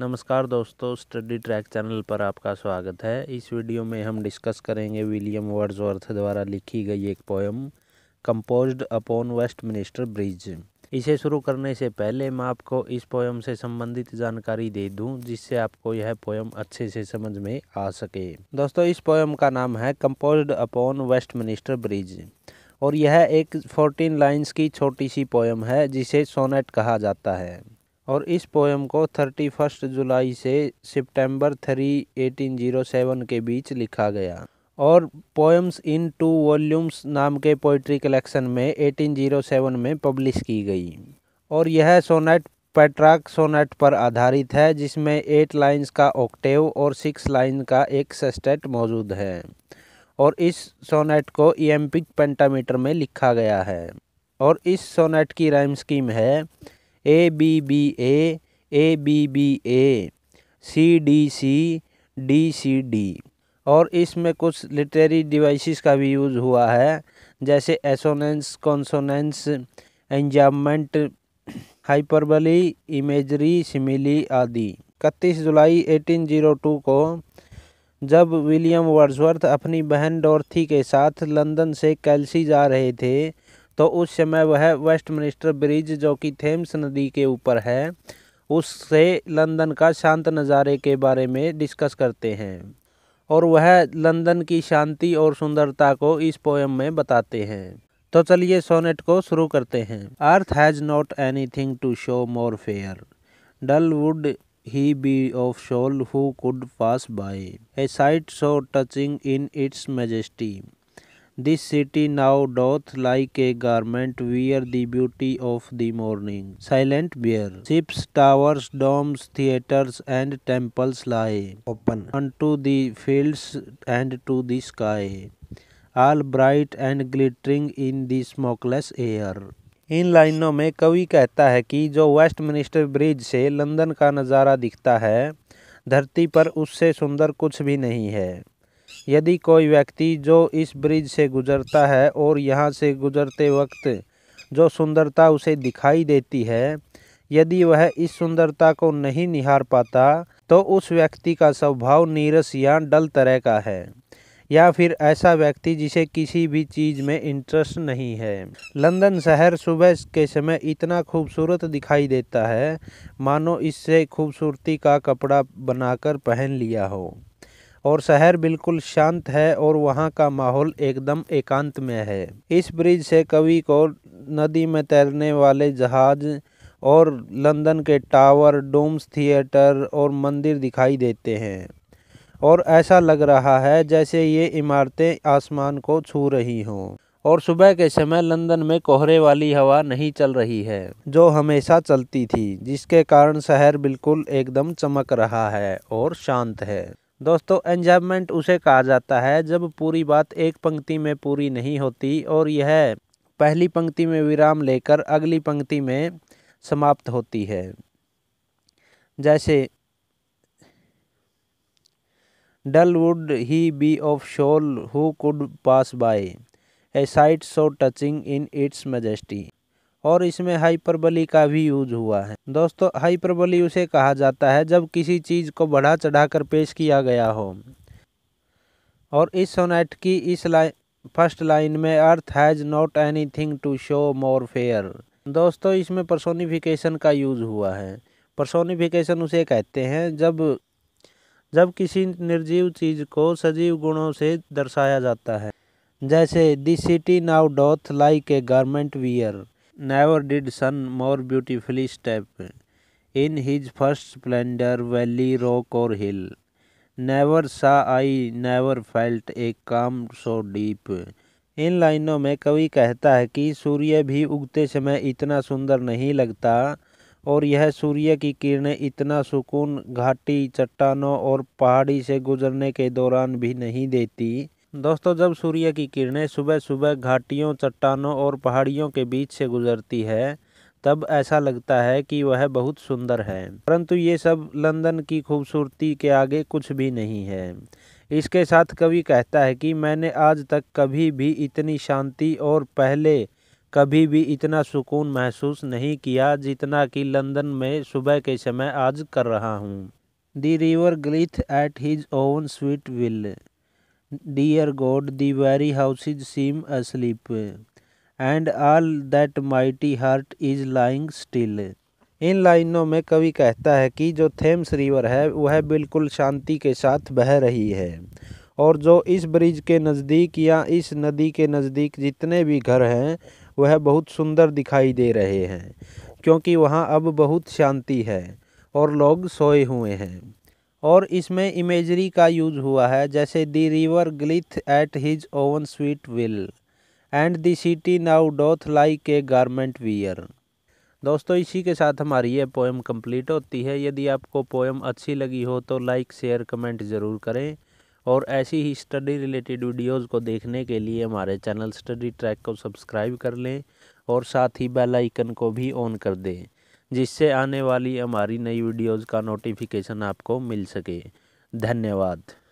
नमस्कार दोस्तों study track channel पर आपका स्वागत है इस वीडियो में हम डिस्कस करेंगे विलियम वर्ड्सवर्थ द्वारा लिखी गई एक poem composed upon Westminster bridge इसे शुरू करने से पहले मैं आपको इस पोएम से संबंधित जानकारी दे दूं जिससे आपको यह पोएम अच्छे से समझ में आ सके दोस्तों इस पोएम का नाम है compose upon Westminster bridge और यह एक फोर्टीन लाइन्स की छोटी सी पोएम है जिसे सोनेट कहा जाता है और इस पोएम को थर्टी फर्स्ट जुलाई से सितंबर थ्री एटीन जीरो सेवन के बीच लिखा गया और पोएम्स इन टू वॉल्यूम्स नाम के पोइट्री कलेक्शन में 1807 में पब्लिश की गई और यह सोनेट पेट्राक सोनेट पर आधारित है जिसमें एट लाइंस का ऑक्टेव और सिक्स लाइन का एक सस्टेट मौजूद है और इस सोनेट को ईएमपिक e पेंटामीटर में लिखा गया है और इस सोनेट की राइम स्कीम है A B B A A B B A C D C D C D और इसमें कुछ लिटरेरी डिवाइसेस का भी यूज़ हुआ है जैसे assonance consonance enjambment hyperbole imagery simile आदि इकतीस जुलाई 1802 को जब विलियम वर्ड्सवर्थ अपनी बहन डोर्थी के साथ लंदन से कैलसी जा रहे थे तो उस समय वह वेस्टमिनिस्टर ब्रिज जो कि थेम्स नदी के ऊपर है उससे लंदन का शांत नज़ारे के बारे में डिस्कस करते हैं और वह लंदन की शांति और सुंदरता को इस पोएम में बताते हैं तो चलिए सोनेट को शुरू करते हैं earth has not anything to show more fair dull would he be of soul who could pass by a sight so touching in its majesty this city now doth like a garment wear the beauty of the morning silent bare ships towers domes theatres and temples lie open to the fields and to the sky all bright and glittering in the smokeless air इन लाइनों में कवि कहता है कि जो Westminster bridge से London का नज़ारा दिखता है धरती पर उससे सुंदर कुछ भी नहीं है यदि कोई व्यक्ति जो इस ब्रिज से गुजरता है और यहाँ से गुजरते वक्त जो सुंदरता उसे दिखाई देती है यदि वह इस सुंदरता को नहीं निहार पाता तो उस व्यक्ति का स्वभाव नीरस या डल तरह का है या फिर ऐसा व्यक्ति जिसे किसी भी चीज़ में इंटरेस्ट नहीं है लंदन शहर सुबह के समय इतना खूबसूरत दिखाई देता है मानो इससे खूबसूरती का कपड़ा बनाकर पहन लिया हो और शहर बिल्कुल शांत है और वहाँ का माहौल एकदम एकांत में है इस ब्रिज से कवि को नदी में तैरने वाले जहाज़ और लंदन के टावर डोम्स थिएटर और मंदिर दिखाई देते हैं और ऐसा लग रहा है जैसे ये इमारतें आसमान को छू रही हों और सुबह के समय लंदन में कोहरे वाली हवा नहीं चल रही है जो हमेशा चलती थी जिसके कारण शहर बिल्कुल एकदम चमक रहा है और शांत है दोस्तों एंजॉयमेंट उसे कहा जाता है जब पूरी बात एक पंक्ति में पूरी नहीं होती और यह पहली पंक्ति में विराम लेकर अगली पंक्ति में समाप्त होती है जैसे dull would he be of soul who could pass by a sight so touching in its majesty और इसमें हाइपरबली का भी यूज हुआ है दोस्तों हाइपरबली उसे कहा जाता है जब किसी चीज़ को बढ़ा चढ़ाकर पेश किया गया हो और इस सोनेट की इस लाइन फर्स्ट लाइन में earth has not anything to show more fair दोस्तों इसमें पर्सोनिफिकेशन का यूज़ हुआ है पर्सोनिफिकेशन उसे कहते हैं जब जब किसी निर्जीव चीज़ को सजीव गुणों से दर्शाया जाता है जैसे this city now doth like a garment wear never did sun more beautifully steep in his first splendour valley rock और हिल नेवर सा आई नेवर फेल्ट ए काम सो डीप इन लाइनों में कवि कहता है कि सूर्य भी उगते समय इतना सुंदर नहीं लगता और यह सूर्य की किरणें इतना सुकून घाटी चट्टानों और पहाड़ी से गुजरने के दौरान भी नहीं देती दोस्तों जब सूर्य की किरणें सुबह सुबह घाटियों चट्टानों और पहाड़ियों के बीच से गुजरती है तब ऐसा लगता है कि वह बहुत सुंदर है परंतु ये सब लंदन की खूबसूरती के आगे कुछ भी नहीं है इसके साथ कवि कहता है कि मैंने आज तक कभी भी इतनी शांति और पहले कभी भी इतना सुकून महसूस नहीं किया जितना कि लंदन में सुबह के समय आज कर रहा हूँ the river glideth at his own sweet will Dear God, the very houses seem asleep, and all that mighty heart is lying still इन लाइनों में कवि कहता है कि जो थेम्स रिवर है वह बिल्कुल शांति के साथ बह रही है और जो इस ब्रिज के नज़दीक या इस नदी के नज़दीक जितने भी घर हैं वह बहुत सुंदर दिखाई दे रहे हैं क्योंकि वहाँ अब बहुत शांति है और लोग सोए हुए हैं और इसमें इमेजरी का यूज हुआ है जैसे the river glideth at his own sweet will and the city now doth like a garment wear दोस्तों इसी के साथ हमारी ये पोएम कंप्लीट होती है यदि आपको पोएम अच्छी लगी हो तो लाइक शेयर कमेंट ज़रूर करें और ऐसी ही स्टडी रिलेटेड वीडियोस को देखने के लिए हमारे चैनल स्टडी ट्रैक को सब्सक्राइब कर लें और साथ ही बेल आइकन को भी ऑन कर दें जिससे आने वाली हमारी नई वीडियोज़ का नोटिफिकेशन आपको मिल सके धन्यवाद